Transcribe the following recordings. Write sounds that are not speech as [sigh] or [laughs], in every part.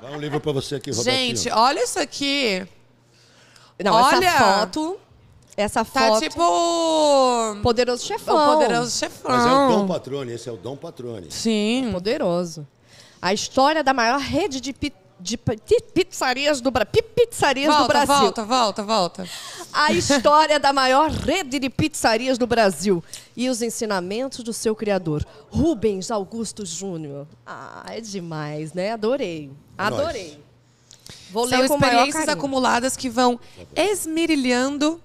Dá um livro para você aqui, Roberto. Gente, olha isso aqui. Não, olha, essa foto. Essa tá foto. Tá tipo. Poderoso chefão. O poderoso chefão. Mas é o Dom Patrone, esse é o Dom Patrone. Sim. É poderoso. A história da maior rede de, pi... de pizzarias do, Brasil. pizzarias volta, do Brasil. Volta, volta, volta a história da maior rede de pizzarias do Brasil e os ensinamentos do seu criador, Rubens Augusto Júnior. Ah, é demais, né? Adorei. É Adorei. Vou São ler com experiências acumuladas que vão tá esmirilhando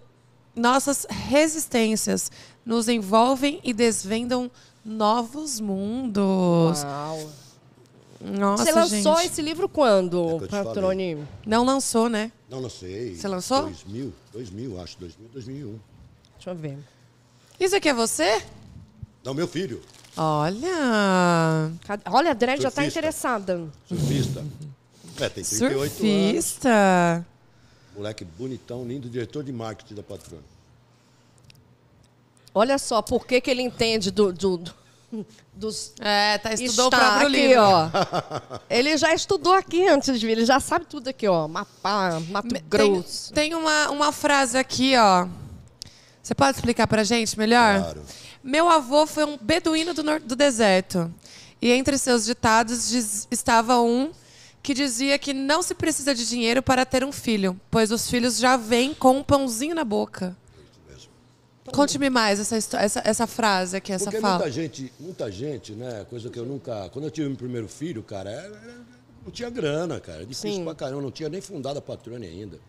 nossas resistências, nos envolvem e desvendam novos mundos. Uau. Nossa, Você lançou gente. esse livro quando, é Patrone? Não lançou, né? Não lancei. Você lançou? 2000, 2000, acho, 2000, 2001. Deixa eu ver. Isso aqui é você? Não, meu filho. Olha. Olha, a Dred já está interessada. Surfista. É, tem 38 Surfista. anos. Moleque bonitão, lindo, diretor de marketing da Patrone. Olha só, por que, que ele entende do... do dos. É, tá, estudou está o próprio aqui, livro. ó. Ele já estudou aqui antes de vir, ele já sabe tudo aqui, ó. Mapá, Mato tem, Grosso. Tem uma, uma frase aqui, ó. Você pode explicar pra gente melhor? Claro. Meu avô foi um beduíno do, do deserto. E entre seus ditados diz, estava um que dizia que não se precisa de dinheiro para ter um filho, pois os filhos já vêm com um pãozinho na boca. Conte-me mais essa, essa, essa frase aqui, essa Porque fala. Muita gente, muita gente, né? Coisa que eu nunca. Quando eu tive meu primeiro filho, cara, era, é, era, é, não tinha grana, cara. Era é difícil Sim. pra caramba, não tinha nem fundado a patrone ainda.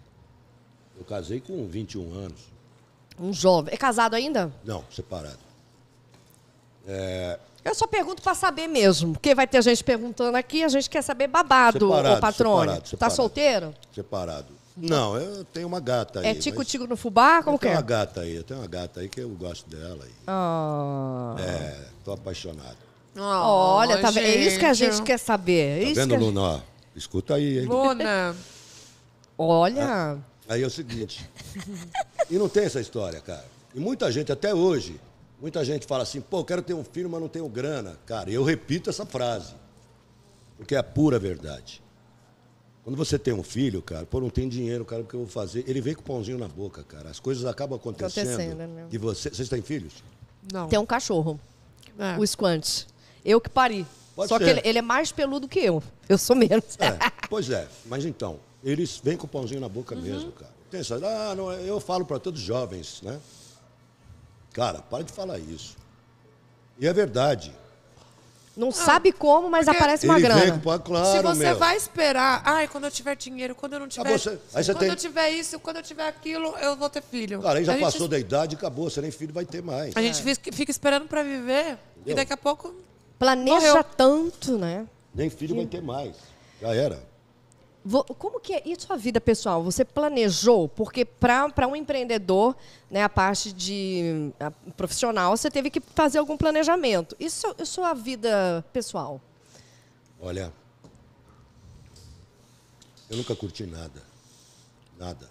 Eu casei com 21 anos. Um jovem. É casado ainda? Não, separado. É... Eu só pergunto para saber mesmo, porque vai ter gente perguntando aqui, a gente quer saber babado, separado, ô patrônio. Separado, separado, Tá solteiro? Separado. Não, eu tenho uma gata é aí. É tico-tico no fubá? Como que é? Tem uma gata aí, eu tenho uma gata aí que eu gosto dela. Aí. Oh. É, tô apaixonado. Oh, Olha, tá é gente. é isso que a gente quer saber. É tá vendo, Luna? Ó, escuta aí, hein? Luna. Olha. Ah, aí é o seguinte. e não tem essa história, cara. E muita gente, até hoje, muita gente fala assim, pô, quero ter um filho, mas não tenho grana. Cara, eu repito essa frase. Porque é a pura verdade. Quando você tem um filho, cara, pô, não tem dinheiro, cara, o que eu vou fazer? Ele vem com o pãozinho na boca, cara. As coisas acabam acontecendo. acontecendo é E você, vocês têm filhos? Não. Tem um cachorro, é. o Squant. Eu que pari. Pode Só ser. que ele, ele, é mais peludo que eu. Eu sou menos. É, pois é, mas então, eles vêm com o pãozinho na boca uhum. mesmo, cara. Tem ah, não, eu falo para todos os jovens, né? Cara, para de falar isso. E é verdade. Não, ah, sabe como, mas aparece uma grana. Vem, claro, Se você meu. vai esperar, ai, quando eu tiver dinheiro, quando eu não ah, tiver. você, aí você quando tem... eu tiver isso, quando eu tiver aquilo, eu vou ter filho. Cara, aí já a passou gente... da idade, acabou, você nem filho vai ter mais. A gente é. fica esperando para viver Entendeu? e daqui a pouco. Planeja morreu. tanto, né? Nem filho que... vai ter mais. Já era. Como que é e sua vida pessoal? Você planejou? Porque para um empreendedor, né, a parte de a profissional, você teve que fazer algum planejamento. E sua, sua vida pessoal? Olha, eu nunca curti nada. Nada.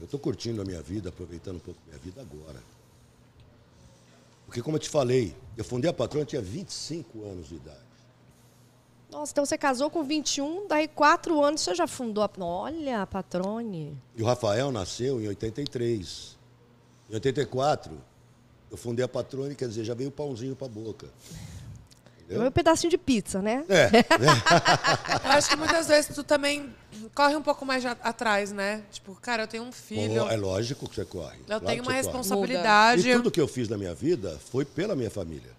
Eu estou curtindo a minha vida, aproveitando um pouco a minha vida agora. Porque, como eu te falei, eu fundei a patroa, eu tinha 25 anos de idade. Nossa, então você casou com 21, daí quatro anos você já fundou a. Olha, a Patrone. E o Rafael nasceu em 83. Em 84, eu fundei a Patrone, quer dizer, já veio o pãozinho pra boca. Entendeu? É um pedacinho de pizza, né? É. é. [laughs] eu acho que muitas vezes tu também corre um pouco mais atrás, né? Tipo, cara, eu tenho um filho. é lógico que você corre. Eu claro tenho uma responsabilidade. E tudo que eu fiz na minha vida foi pela minha família.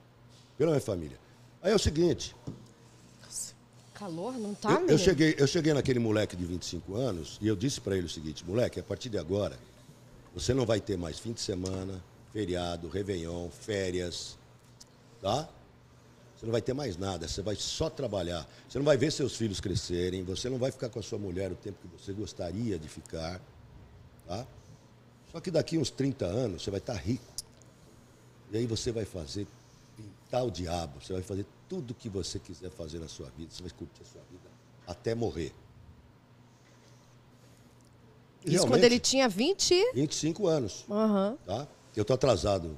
Pela minha família. Aí é o seguinte, calor, não tá eu, Eu cheguei, eu cheguei naquele moleque de 25 anos e eu disse para ele o seguinte, moleque, a partir de agora, você não vai ter mais fim de semana, feriado, Réveillon, férias, tá? Você não vai ter mais nada, você vai só trabalhar. Você não vai ver seus filhos crescerem, você não vai ficar com a sua mulher o tempo que você gostaria de ficar, tá? Só que daqui uns 30 anos você vai estar tá rico. E aí você vai fazer pintar o diabo, você vai fazer tudo que você quiser fazer na sua vida, você vai curtir a sua vida até morrer. Isso quando ele tinha 20? 25 anos. Uhum. Tá? Eu estou atrasado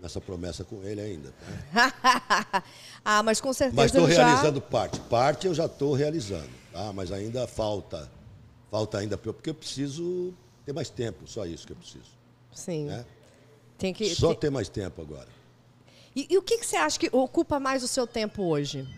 nessa promessa com ele ainda. Tá? [laughs] ah, mas com certeza. Mas estou realizando já... parte. Parte eu já estou realizando. Tá? Mas ainda falta. Falta ainda, porque eu preciso ter mais tempo, só isso que eu preciso. Sim. Né? Tem que, Só tem... ter mais tempo agora. E, e o que, que você acha que ocupa mais o seu tempo hoje?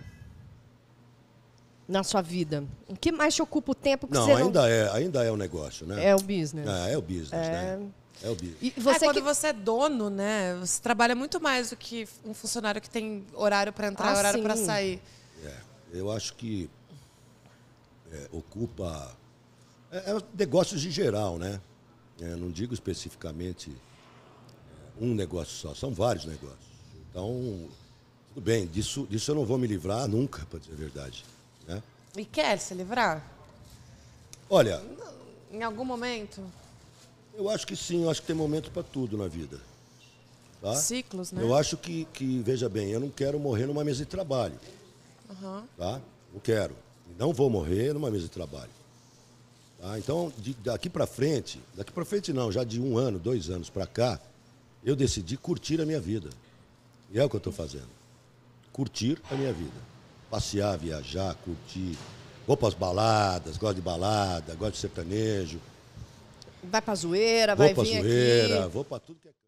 na sua vida? O que mais te ocupa o tempo que não, você não... ainda é, ainda é um negócio, né? É o business. É, é o business, né? é... né? É o business. E você é, quando que... você é dono, né? Você trabalha muito mais do que um funcionário que tem horário para entrar, ah, horário para sair. É, eu acho que é, ocupa é, é negócios em geral, né? É, não digo especificamente é, um negócio só, são vários negócios. Então, tudo bem, disso, disso eu não vou me livrar nunca, para dizer a verdade. Né? E quer se livrar? Olha. Em algum momento? Eu acho que sim, eu acho que tem momento para tudo na vida. Tá? Ciclos, né? Eu acho que, que, veja bem, eu não quero morrer numa mesa de trabalho. Uhum. Tá? Não quero. Não vou morrer numa mesa de trabalho. Tá? Então, de, daqui para frente, daqui para frente não, já de um ano, dois anos para cá, eu decidi curtir a minha vida. E é o que eu estou fazendo. Curtir a minha vida. Passear, viajar, curtir. Vou para as baladas, gosto de balada, gosto de sertanejo. Vai para zoeira, vou vai vir zoeira, aqui. Vou para zoeira, vou para tudo que é